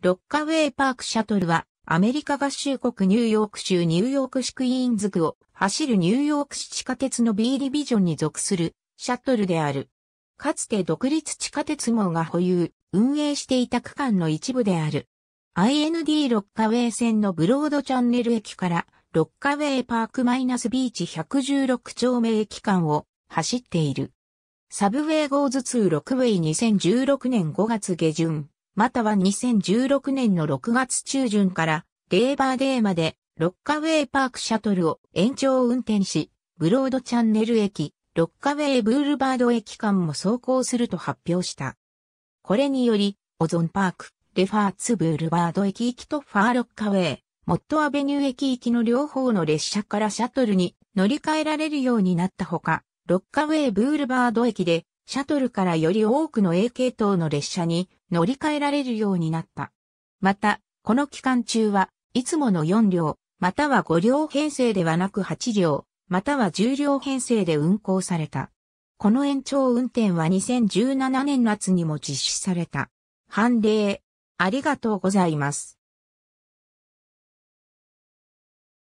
ロッカウェイパークシャトルは、アメリカ合衆国ニューヨーク州ニューヨーク市クイーンズ区を走るニューヨーク市地下鉄の B ディビジョンに属するシャトルである。かつて独立地下鉄網が保有、運営していた区間の一部である。IND ロッカウェイ線のブロードチャンネル駅からロッカウェイパークマイナスビーチ116丁目駅間を走っている。サブウェイゴーズ2ロックウェイ2016年5月下旬。または2016年の6月中旬からレーバーデーまでロッカウェイパークシャトルを延長運転し、ブロードチャンネル駅、ロッカウェイブールバード駅間も走行すると発表した。これにより、オゾンパーク、レファーツブールバード駅行きとファーロッカウェイ、モットアベニュー駅行きの両方の列車からシャトルに乗り換えられるようになったほか、ロッカウェイブールバード駅でシャトルからより多くの A 系統の列車に乗り換えられるようになった。また、この期間中は、いつもの4両、または5両編成ではなく8両、または10両編成で運行された。この延長運転は2017年夏にも実施された。判例、ありがとうございます。